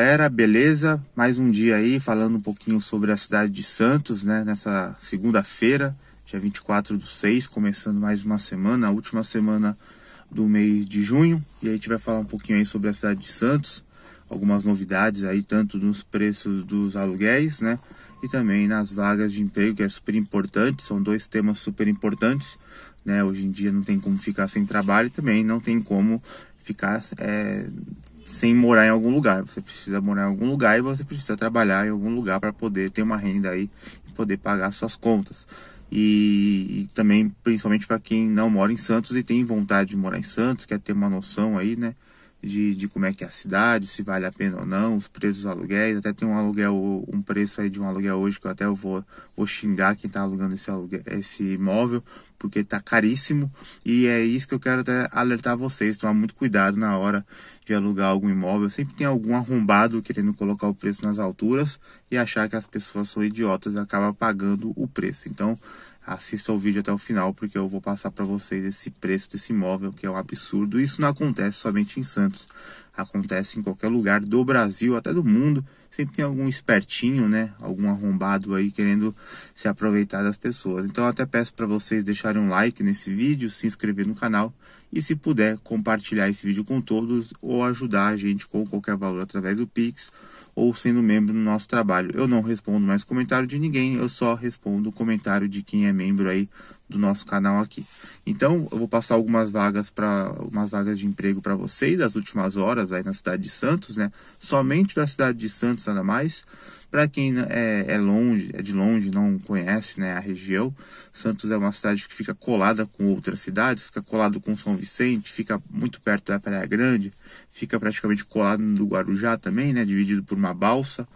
galera, beleza? Mais um dia aí falando um pouquinho sobre a cidade de Santos, né? Nessa segunda-feira, dia 24 do 6, começando mais uma semana, a última semana do mês de junho. E aí a gente vai falar um pouquinho aí sobre a cidade de Santos, algumas novidades aí, tanto nos preços dos aluguéis, né? E também nas vagas de emprego, que é super importante, são dois temas super importantes, né? Hoje em dia não tem como ficar sem trabalho e também não tem como ficar é, sem morar em algum lugar. Você precisa morar em algum lugar e você precisa trabalhar em algum lugar para poder ter uma renda aí e poder pagar suas contas. E, e também, principalmente para quem não mora em Santos e tem vontade de morar em Santos, quer ter uma noção aí, né? de, de como é que é a cidade, se vale a pena ou não, os preços dos aluguéis. Até tem um aluguel, um preço aí de um aluguel hoje que eu até vou, vou xingar quem está alugando esse, aluguel, esse imóvel, porque está caríssimo. E é isso que eu quero até alertar vocês, tomar muito cuidado na hora de alugar algum imóvel. Sempre tem algum arrombado querendo colocar o preço nas alturas e achar que as pessoas são idiotas e acaba pagando o preço. Então, assista o vídeo até o final, porque eu vou passar para vocês esse preço desse imóvel, que é um absurdo. Isso não acontece somente em Santos, acontece em qualquer lugar do Brasil, até do mundo. Sempre tem algum espertinho, né? Algum arrombado aí querendo se aproveitar das pessoas. Então, até peço para vocês deixarem um like nesse vídeo, se inscrever no canal e, se puder, compartilhar esse vídeo com todos ou ajudar a gente com qualquer valor através do Pix ou sendo membro no nosso trabalho. Eu não respondo mais comentário de ninguém, eu só respondo o comentário de quem é membro aí do nosso canal aqui. Então, eu vou passar algumas vagas para umas vagas de emprego para vocês das últimas horas aí na cidade de Santos, né? Somente da cidade de Santos nada mais. Para quem é, é, longe, é de longe, não conhece né, a região, Santos é uma cidade que fica colada com outras cidades, fica colado com São Vicente, fica muito perto da Praia Grande, fica praticamente colado no Guarujá também, né? Dividido por uma balsa,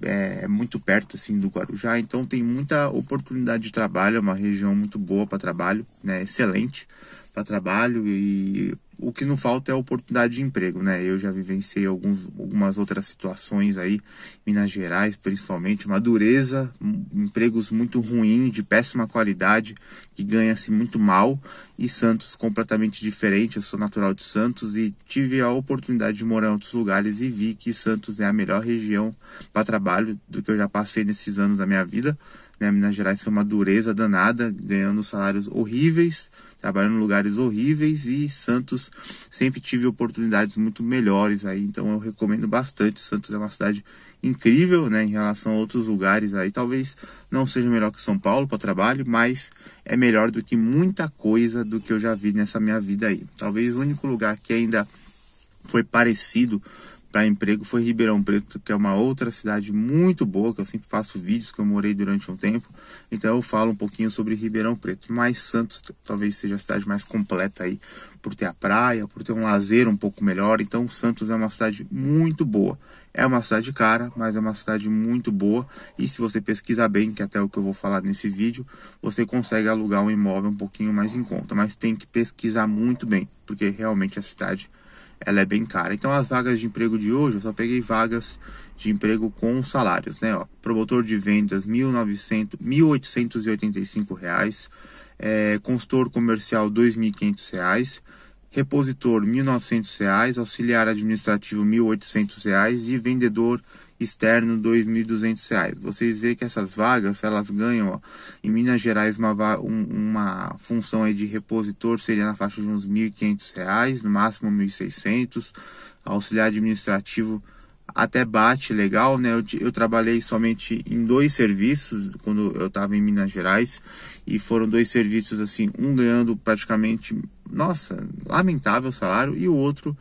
é, é muito perto assim do Guarujá, então tem muita oportunidade de trabalho, é uma região muito boa para trabalho, né? Excelente para trabalho e o que não falta é oportunidade de emprego, né? Eu já vivenciei alguns, algumas outras situações aí, Minas Gerais principalmente, uma dureza, empregos muito ruins, de péssima qualidade, que ganha-se muito mal, e Santos completamente diferente. Eu sou natural de Santos e tive a oportunidade de morar em outros lugares e vi que Santos é a melhor região para trabalho do que eu já passei nesses anos da minha vida né? Minas Gerais foi uma dureza danada, ganhando salários horríveis, trabalhando em lugares horríveis e Santos sempre tive oportunidades muito melhores aí, então eu recomendo bastante. Santos é uma cidade incrível, né, em relação a outros lugares aí, talvez não seja melhor que São Paulo para trabalho, mas é melhor do que muita coisa do que eu já vi nessa minha vida aí. Talvez o único lugar que ainda foi parecido para emprego foi Ribeirão Preto, que é uma outra cidade muito boa, que eu sempre faço vídeos que eu morei durante um tempo. Então eu falo um pouquinho sobre Ribeirão Preto. Mas Santos talvez seja a cidade mais completa aí, por ter a praia, por ter um lazer um pouco melhor. Então Santos é uma cidade muito boa. É uma cidade cara, mas é uma cidade muito boa. E se você pesquisar bem, que é até é o que eu vou falar nesse vídeo, você consegue alugar um imóvel um pouquinho mais em conta. Mas tem que pesquisar muito bem, porque realmente a cidade ela é bem cara. Então as vagas de emprego de hoje, eu só peguei vagas de emprego com salários, né? Ó, promotor de vendas, R$ 1.885, é, consultor comercial, R$ 2.500, repositor, R$ 1.900, auxiliar administrativo, R$ 1.800 e vendedor, R$ externo R$ 2.200. Vocês veem que essas vagas, elas ganham, ó, em Minas Gerais, uma, um, uma função aí de repositor seria na faixa de uns R$ 1.500, no máximo R$ 1.600. Auxiliar administrativo até bate legal, né? Eu, eu, trabalhei somente em dois serviços quando eu estava em Minas Gerais e foram dois serviços assim, um ganhando praticamente, nossa, lamentável salário e o outro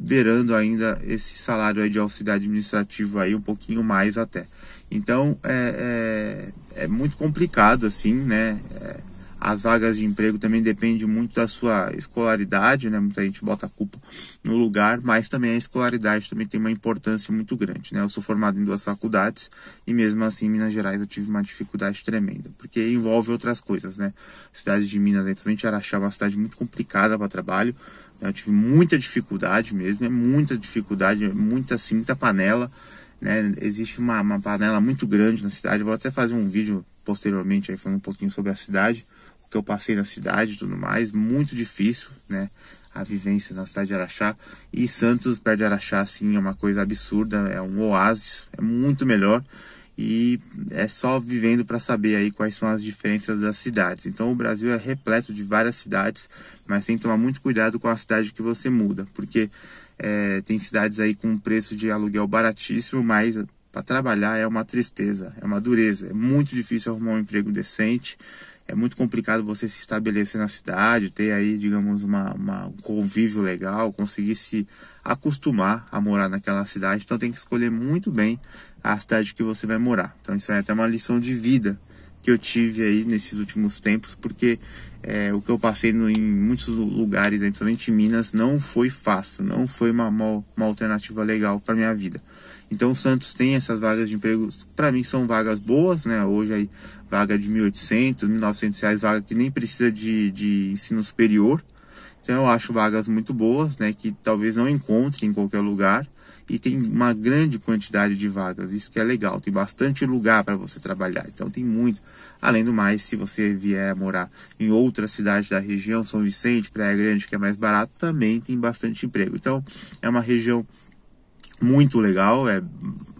beirando ainda esse salário de auxiliar administrativo aí um pouquinho mais até. Então é, é, é muito complicado assim, né? É, as vagas de emprego também depende muito da sua escolaridade, né? Muita gente bota a culpa no lugar, mas também a escolaridade também tem uma importância muito grande, né? Eu sou formado em duas faculdades e mesmo assim em Minas Gerais eu tive uma dificuldade tremenda, porque envolve outras coisas, né? Cidades de Minas, né? principalmente Araxá, é uma cidade muito complicada para trabalho, eu tive muita dificuldade mesmo, é muita dificuldade, é muita assim, muita panela. Né? Existe uma, uma panela muito grande na cidade. vou até fazer um vídeo posteriormente aí falando um pouquinho sobre a cidade, o que eu passei na cidade e tudo mais. Muito difícil, né? A vivência na cidade de Araxá. E Santos, perto de Araxá, assim, é uma coisa absurda, é um oásis, é muito melhor e é só vivendo para saber aí quais são as diferenças das cidades. Então o Brasil é repleto de várias cidades, mas tem que tomar muito cuidado com a cidade que você muda, porque é, tem cidades aí com um preço de aluguel baratíssimo, mas para trabalhar é uma tristeza, é uma dureza, é muito difícil arrumar um emprego decente é muito complicado você se estabelecer na cidade, ter aí, digamos, uma, uma, um convívio legal, conseguir se acostumar a morar naquela cidade. Então tem que escolher muito bem a cidade que você vai morar. Então isso é até uma lição de vida que eu tive aí nesses últimos tempos, porque é, o que eu passei no, em muitos lugares, principalmente em Minas, não foi fácil, não foi uma, uma, uma alternativa legal para minha vida. Então o Santos tem essas vagas de emprego, para mim são vagas boas, né? Hoje aí vaga de 1.800, 1.900 reais, vaga que nem precisa de, de ensino superior. Então eu acho vagas muito boas, né? Que talvez não encontre em qualquer lugar e tem uma grande quantidade de vagas. Isso que é legal, tem bastante lugar para você trabalhar. Então tem muito. Além do mais, se você vier morar em outra cidade da região, São Vicente, Praia Grande, que é mais barato, também tem bastante emprego. Então é uma região muito legal. É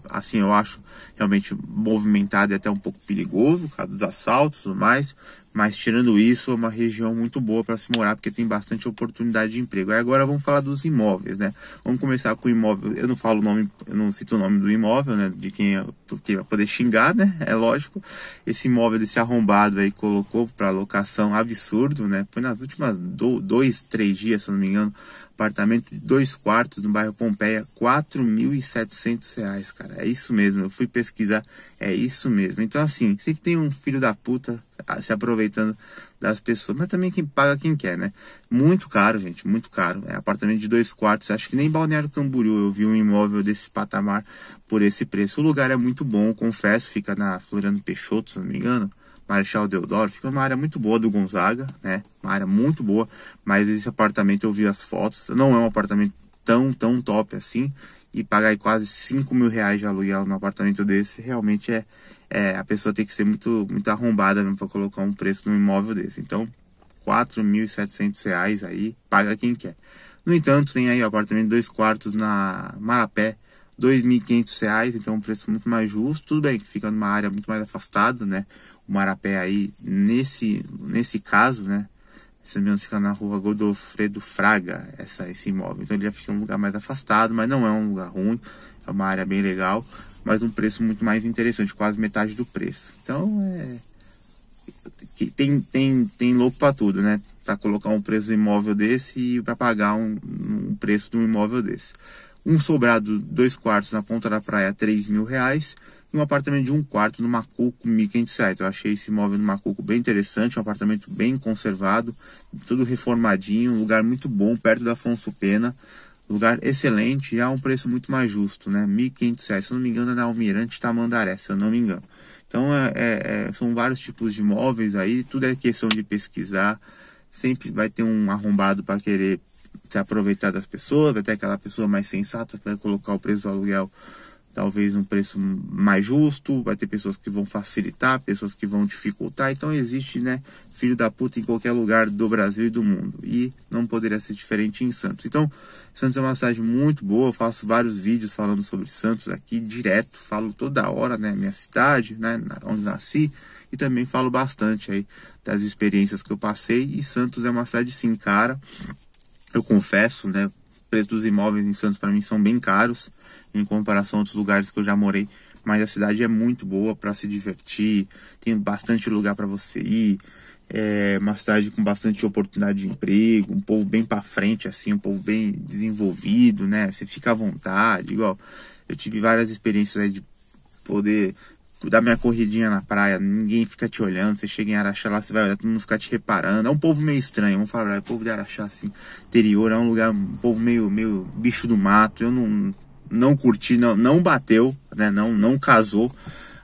assim, eu acho realmente movimentado e até um pouco perigoso, por causa dos assaltos e tudo mais. Mas tirando isso, é uma região muito boa para se morar, porque tem bastante oportunidade de emprego. Aí agora vamos falar dos imóveis, né? Vamos começar com o imóvel. Eu não falo o nome, eu não cito o nome do imóvel, né? De quem é porque tipo, vai poder xingar, né? É lógico. Esse imóvel desse arrombado aí colocou para locação absurdo, né? Foi nas últimas do, dois, três dias, se não me engano, apartamento de dois quartos no bairro Pompeia, quatro mil e setecentos reais, cara. É isso mesmo. Eu fui pesquisar, é isso mesmo. Então assim, sempre tem um filho da puta ah, se aproveitando das pessoas, mas também quem paga quem quer, né? Muito caro, gente, muito caro. É apartamento de dois quartos, acho que nem Balneário Camboriú eu vi um imóvel desse patamar por esse preço. O lugar é muito bom, confesso, fica na Floriano Peixoto, se não me engano. Marechal Deodoro, fica uma área muito boa do Gonzaga, né? Uma área muito boa, mas esse apartamento eu vi as fotos, não é um apartamento tão, tão top assim, e pagar quase 5 mil reais de aluguel num apartamento desse realmente é, é, a pessoa tem que ser muito, muito arrombada para colocar um preço num imóvel desse. Então, R$ reais aí, paga quem quer. No entanto, tem aí o apartamento dois quartos na Marapé, R$ 2.500, então um preço muito mais justo. Tudo bem que fica numa área muito mais afastada, né? O Marapé aí, nesse, nesse caso, né? esse não fica na rua Godofredo Fraga, essa, esse imóvel. Então ele já fica em um lugar mais afastado, mas não é um lugar ruim, é uma área bem legal, mas um preço muito mais interessante, quase metade do preço. Então é. Tem, tem, tem louco para tudo, né? Para colocar um preço de imóvel desse e para pagar um, um preço de um imóvel desse. Um sobrado, dois quartos na ponta da praia, 3 mil reais e um apartamento de um quarto no Macuco 1500 Eu achei esse imóvel no Macuco bem interessante, um apartamento bem conservado, tudo reformadinho, um lugar muito bom, perto da Afonso Pena. Lugar excelente e a um preço muito mais justo, né? R$ 1.500, se eu não me engano, é na Almirante Tamandaré, se eu não me engano. Então, é, é, é, são vários tipos de imóveis aí, tudo é questão de pesquisar. Sempre vai ter um arrombado para querer se aproveitar das pessoas, vai ter aquela pessoa mais sensata que vai colocar o preço do aluguel talvez um preço mais justo, vai ter pessoas que vão facilitar, pessoas que vão dificultar. Então existe, né, filho da puta em qualquer lugar do Brasil e do mundo. E não poderia ser diferente em Santos. Então, Santos é uma cidade muito boa, eu faço vários vídeos falando sobre Santos aqui direto, falo toda hora, né, minha cidade, né, onde nasci, e também falo bastante aí das experiências que eu passei e Santos é uma cidade sim cara. Eu confesso, né, preços dos imóveis em Santos para mim são bem caros em comparação a outros lugares que eu já morei, mas a cidade é muito boa para se divertir, tem bastante lugar para você ir. É uma cidade com bastante oportunidade de emprego, um povo bem para frente assim, um povo bem desenvolvido, né? Você fica à vontade, igual eu tive várias experiências aí de poder da minha corridinha na praia, ninguém fica te olhando, você chega em Araxá lá, você vai olhar, todo mundo fica te reparando. É um povo meio estranho, vamos falar, é o povo de Araxá, assim, interior, é um lugar, um povo meio, meio bicho do mato. Eu não, não curti, não, não bateu, né, não, não casou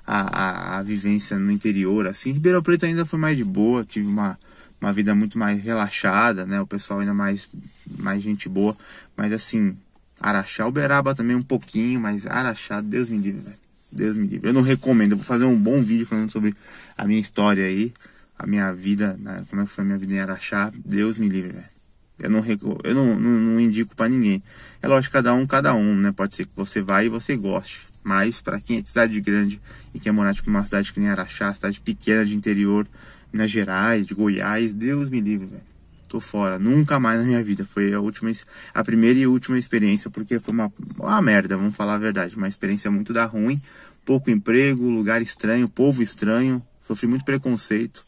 a, a, a vivência no interior, assim. Ribeirão Preto ainda foi mais de boa, tive uma, uma vida muito mais relaxada, né, o pessoal ainda mais, mais gente boa, mas assim, Araxá, Uberaba também um pouquinho, mas Araxá, Deus me livre, velho. Deus me livre. Eu não recomendo. Eu vou fazer um bom vídeo falando sobre a minha história aí, a minha vida, né? como é que foi a minha vida em Araxá. Deus me livre, velho. Eu não, eu não, não, não indico para ninguém. É lógico, cada um, cada um, né? Pode ser que você vá e você goste. Mas para quem é de cidade grande e quer morar tipo uma cidade que nem Araxá, cidade pequena de interior, Minas Gerais, de Goiás, Deus me livre, velho tô fora, nunca mais na minha vida. Foi a última, a primeira e última experiência, porque foi uma, uma merda, vamos falar a verdade, uma experiência muito da ruim, pouco emprego, lugar estranho, povo estranho, sofri muito preconceito,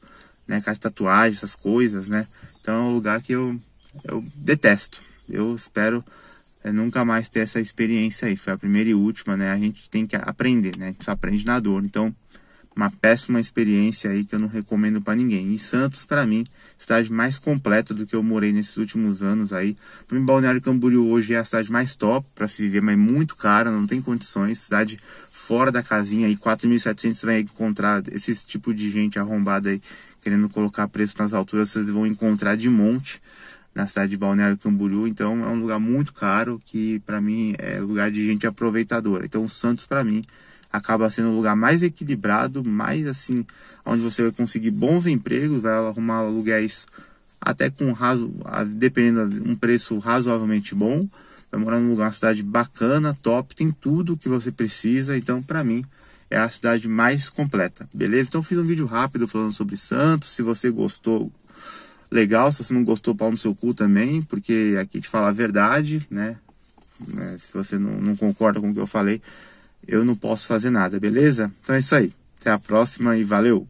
né, de tatuagem, essas coisas, né. Então é um lugar que eu, eu detesto. Eu espero é, nunca mais ter essa experiência aí. Foi a primeira e última, né? A gente tem que aprender, né? A gente só aprende na dor. Então, uma péssima experiência aí que eu não recomendo para ninguém. E Santos, para mim, cidade mais completa do que eu morei nesses últimos anos aí. Para mim, Balneário Camboriú hoje é a cidade mais top para se viver, mas muito cara, não tem condições. Cidade fora da casinha aí, 4.700 você vai encontrar esse tipo de gente arrombada aí, querendo colocar preço nas alturas, vocês vão encontrar de monte na cidade de Balneário Camboriú, então é um lugar muito caro que para mim é lugar de gente aproveitadora. Então Santos para mim acaba sendo o lugar mais equilibrado, mais assim, onde você vai conseguir bons empregos, vai arrumar aluguéis até com raso, dependendo um preço razoavelmente bom. Vai morar num lugar, uma cidade bacana, top, tem tudo que você precisa. Então, para mim, é a cidade mais completa, beleza? Então, fiz um vídeo rápido falando sobre Santos. Se você gostou, legal. Se você não gostou, palma no seu cu também, porque aqui te fala a verdade, né? É, se você não, não concorda com o que eu falei, eu não posso fazer nada, beleza? Então é isso aí. Até a próxima e valeu!